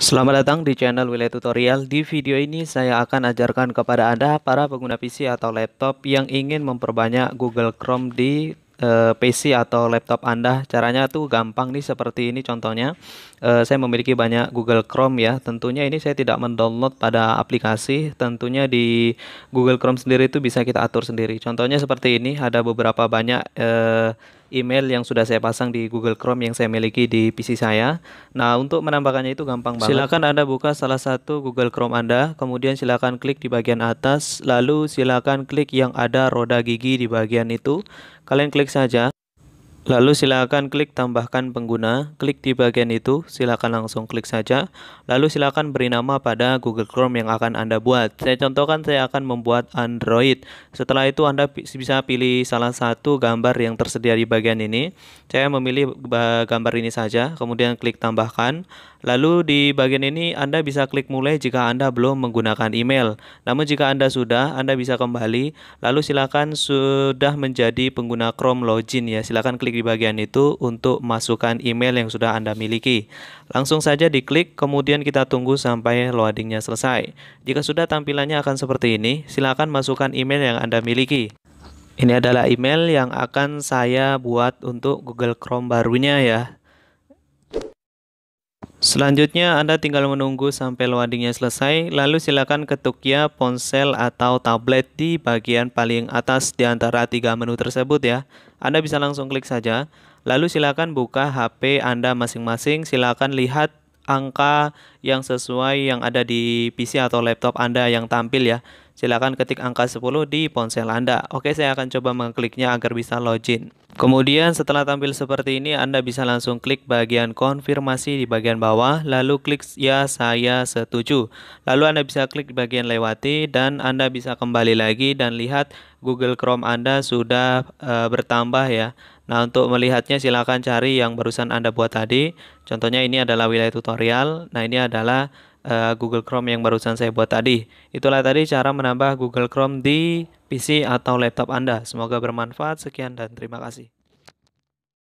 Selamat datang di channel Wilayah Tutorial. Di video ini saya akan ajarkan kepada Anda para pengguna PC atau laptop yang ingin memperbanyak Google Chrome di eh, PC atau laptop Anda. Caranya tuh gampang nih seperti ini contohnya. Eh, saya memiliki banyak Google Chrome ya. Tentunya ini saya tidak mendownload pada aplikasi. Tentunya di Google Chrome sendiri itu bisa kita atur sendiri. Contohnya seperti ini ada beberapa banyak eh, email yang sudah saya pasang di Google Chrome yang saya miliki di PC saya. Nah, untuk menambahkannya itu gampang banget. Silakan Anda buka salah satu Google Chrome Anda, kemudian silakan klik di bagian atas, lalu silakan klik yang ada roda gigi di bagian itu. Kalian klik saja. Lalu silakan klik tambahkan pengguna, klik di bagian itu, silakan langsung klik saja. Lalu silakan beri nama pada Google Chrome yang akan Anda buat. Saya contohkan saya akan membuat Android. Setelah itu Anda bisa pilih salah satu gambar yang tersedia di bagian ini. Saya memilih gambar ini saja, kemudian klik tambahkan. Lalu di bagian ini Anda bisa klik mulai jika Anda belum menggunakan email. Namun jika Anda sudah, Anda bisa kembali. Lalu silakan sudah menjadi pengguna Chrome login ya. Silakan klik di bagian itu untuk masukkan email yang sudah Anda miliki. Langsung saja diklik, kemudian kita tunggu sampai loadingnya selesai. Jika sudah tampilannya akan seperti ini, silakan masukkan email yang Anda miliki. Ini adalah email yang akan saya buat untuk Google Chrome barunya ya. Selanjutnya Anda tinggal menunggu sampai loadingnya selesai, lalu silakan ketuk ya ponsel atau tablet di bagian paling atas di antara tiga menu tersebut ya. Anda bisa langsung klik saja, lalu silakan buka HP Anda masing-masing, silakan lihat angka yang sesuai yang ada di PC atau laptop Anda yang tampil ya silakan ketik angka 10 di ponsel Anda. Oke, saya akan coba mengkliknya agar bisa login. Kemudian setelah tampil seperti ini, Anda bisa langsung klik bagian konfirmasi di bagian bawah, lalu klik ya saya setuju. Lalu Anda bisa klik bagian lewati dan Anda bisa kembali lagi dan lihat Google Chrome Anda sudah e, bertambah ya. Nah, untuk melihatnya silakan cari yang barusan Anda buat tadi. Contohnya ini adalah wilayah tutorial. Nah, ini adalah uh, Google Chrome yang barusan saya buat tadi. Itulah tadi cara menambah Google Chrome di PC atau laptop Anda. Semoga bermanfaat. Sekian dan terima kasih.